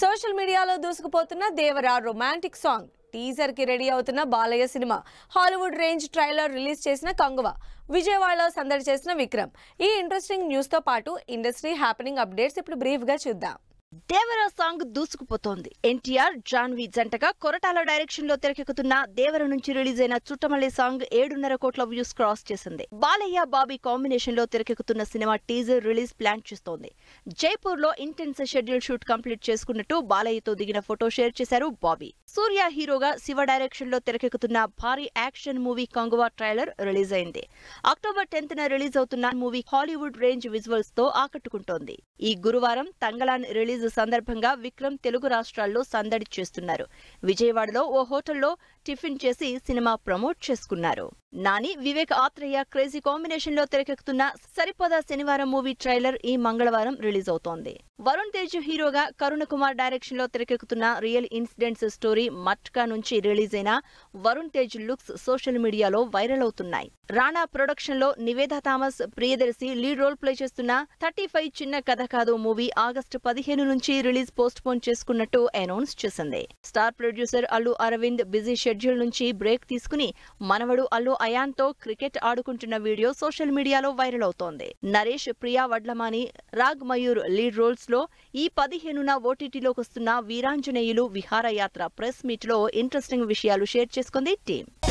social మీడియాలో దూసుకుపోతున్న Devara romantic song teaser కి రెడీ అవుతున్న బాలయ్య సినిమా హాలీవుడ్ రేంజ్ ట్రైలర్ రిలీజ్ చేసిన కంగువ విజయవాడలో సందడి చేసిన విక్రమ్ ఈ ఇంట్రెస్టింగ్ న్యూస్తో పాటు ఇండస్ట్రీ హ్యాపెనింగ్ అప్డేట్స్ ఇప్పుడు బ్రీఫ్గా చూద్దాం దేవర సాంగ్ దూసుకుపోతోంది ఎన్టీఆర్ జాన్వి జంటగా కొరటాల డైరెక్షన్ లో తెరకెక్కుతున్న దేవర నుంచి రిలీజ్ అయిన చుట్టమల్లి సాంగ్ ఏడున్నర కోట్ల వ్యూస్ క్రాస్ చేసింది బాలయ్య బాబీ కాంబినేషన్ లో తెరకెక్కుతున్న సినిమా టీజర్ రిలీజ్ ప్లాన్ చేస్తోంది జైపూర్ లో ఇంటెన్స్ షెడ్యూల్ షూట్ కంప్లీట్ చేసుకున్నట్టు బాలయ్యతో దిగిన ఫోటో షేర్ చేశారు బాబీ సూర్య హీరోగా శివ డైరెక్షన్ లో తెరకెక్కుతున్న భారీ action movie Kanguva trailer release అయింది అక్టోబర్ టెన్త్ న రిలీజ్ అవుతున్న మూవీ హాలీవుడ్ రేంజ్ విజువల్స్ తో ఆకట్టుకుంటోంది ఈ గురువారం తంగలాన్ రిలీజ్ రిలీజ్ సందర్భంగా విక్రమ్ తెలుగు రాష్ట్రాల్లో సందడి చేస్తున్నారు విజయవాడలో ఓ హోటల్లో టిఫిన్ చేసి సినిమా ప్రమోట్ చేసుకున్నారు నాని వివేక్ ఆత్రేయ క్రేజీ కాంబినేషన్ లో తెరకెక్కుతున్న సరిపదా శనివారం మూవీ ట్రైలర్ ఈ మంగళవారం రిలీజ్ అవుతోంది వరుణ్ తేజ్ హీరోగా కరుణ కుమార్ డైరెక్షన్ లో తెరకెక్కుతున్న రియల్ ఇన్సిడెంట్స్ స్టోరీ మట్కా నుంచి రిలీజ్ అయిన వరుణ్ తేజ్ లుక్స్ సోషల్ మీడియాలో వైరల్ అవుతున్నాయి రాణా ప్రొడక్షన్ లో Nivetha Thomas Priyadarshi lead role play చేస్తున్న thirty five Chinna Katha Kaadu movie August పదిహేను నుంచి రిలీజ్ పోస్ట్ పోన్ చేసుకున్నట్టు అనౌన్స్ చేసింది star producer Allu Aravind busy schedule నుంచి బ్రేక్ తీసుకుని మనవడు అల్లు అయాన్తో క్రికెట్ ఆడుకుంటున్న వీడియో సోషల్ మీడియాలో వైరల్ అవుతోంది నరేష్ ప్రియా వడ్లమాని రాగ్ మయూర్ లీడ్ రోల్స్ లో ఈ పదిహేనున ఓటీటీలోకి వస్తున్న వీరాంజనేయులు విహారయాత్ర ప్రెస్ మీట్ లో ఇంట్రెస్టింగ్ విషయాలు షేర్ చేసుకుంది టీం